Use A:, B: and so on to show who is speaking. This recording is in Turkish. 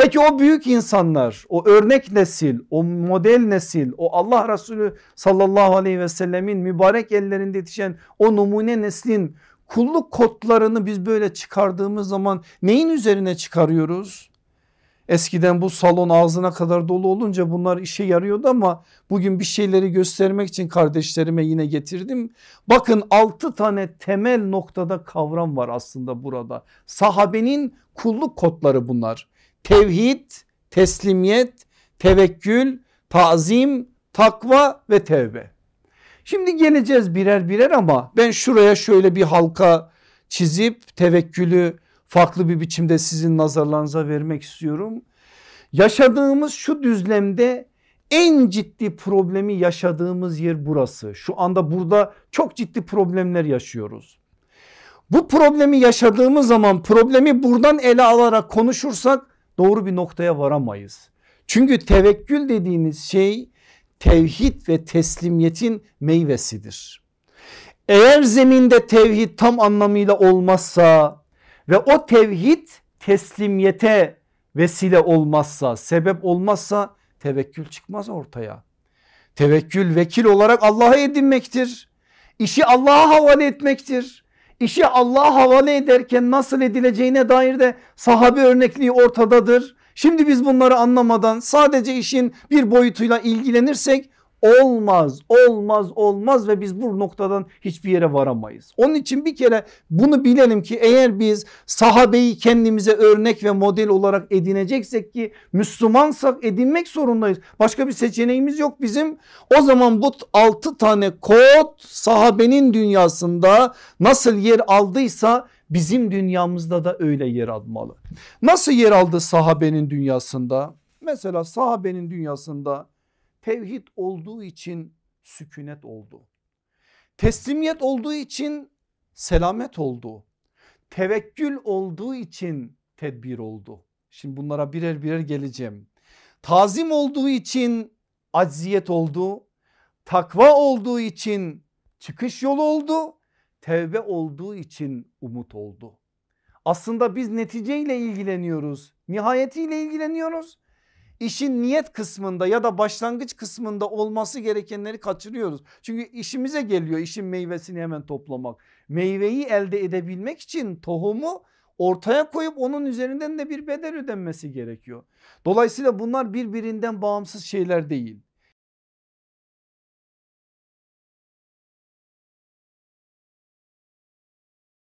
A: Peki o büyük insanlar, o örnek nesil, o model nesil, o Allah Resulü sallallahu aleyhi ve sellemin mübarek ellerinde yetişen o numune neslin kulluk kodlarını biz böyle çıkardığımız zaman neyin üzerine çıkarıyoruz? Eskiden bu salon ağzına kadar dolu olunca bunlar işe yarıyordu ama bugün bir şeyleri göstermek için kardeşlerime yine getirdim. Bakın 6 tane temel noktada kavram var aslında burada. Sahabenin kulluk kodları bunlar. Tevhid, teslimiyet, tevekkül, tazim, takva ve tevbe. Şimdi geleceğiz birer birer ama ben şuraya şöyle bir halka çizip tevekkülü farklı bir biçimde sizin nazarlarınıza vermek istiyorum. Yaşadığımız şu düzlemde en ciddi problemi yaşadığımız yer burası. Şu anda burada çok ciddi problemler yaşıyoruz. Bu problemi yaşadığımız zaman problemi buradan ele alarak konuşursak doğru bir noktaya varamayız. Çünkü tevekkül dediğiniz şey tevhid ve teslimiyetin meyvesidir. Eğer zeminde tevhid tam anlamıyla olmazsa ve o tevhid teslimiyete vesile olmazsa, sebep olmazsa tevekkül çıkmaz ortaya. Tevekkül vekil olarak Allah'a edinmektir. İşi Allah'a havale etmektir. İşi Allah'a havale ederken nasıl edileceğine dair de sahabe örnekliği ortadadır. Şimdi biz bunları anlamadan sadece işin bir boyutuyla ilgilenirsek olmaz olmaz olmaz ve biz bu noktadan hiçbir yere varamayız. Onun için bir kere bunu bilelim ki eğer biz sahabeyi kendimize örnek ve model olarak edineceksek ki Müslümansak edinmek zorundayız. Başka bir seçeneğimiz yok bizim. O zaman bu 6 tane kod sahabenin dünyasında nasıl yer aldıysa bizim dünyamızda da öyle yer almalı. Nasıl yer aldı sahabenin dünyasında? Mesela sahabenin dünyasında Tevhid olduğu için sükunet oldu. Teslimiyet olduğu için selamet oldu. Tevekkül olduğu için tedbir oldu. Şimdi bunlara birer birer geleceğim. Tazim olduğu için acziyet oldu. Takva olduğu için çıkış yolu oldu. Tevbe olduğu için umut oldu. Aslında biz neticeyle ilgileniyoruz. Nihayetiyle ilgileniyoruz işin niyet kısmında ya da başlangıç kısmında olması gerekenleri kaçırıyoruz. Çünkü işimize geliyor işin meyvesini hemen toplamak. Meyveyi elde edebilmek için tohumu ortaya koyup onun üzerinden de bir bedel ödenmesi gerekiyor. Dolayısıyla bunlar birbirinden bağımsız şeyler değil.